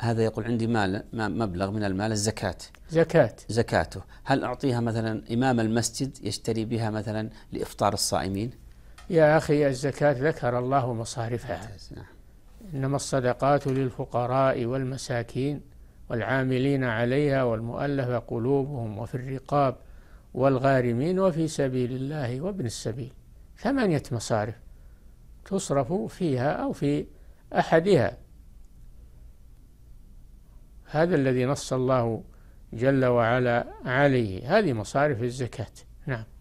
هذا يقول عندي مال مبلغ من المال الزكاة زكاة زكاته هل أعطيها مثلا إمام المسجد يشتري بها مثلا لإفطار الصائمين يا أخي الزكاة ذكر الله مصارفها نعم. إنما الصدقات للفقراء والمساكين والعاملين عليها والمؤلفة قلوبهم وفي الرقاب والغارمين وفي سبيل الله وابن السبيل ثمانية مصارف تصرف فيها أو في أحدها هذا الذي نص الله جل وعلا عليه هذه مصارف الزكاة نعم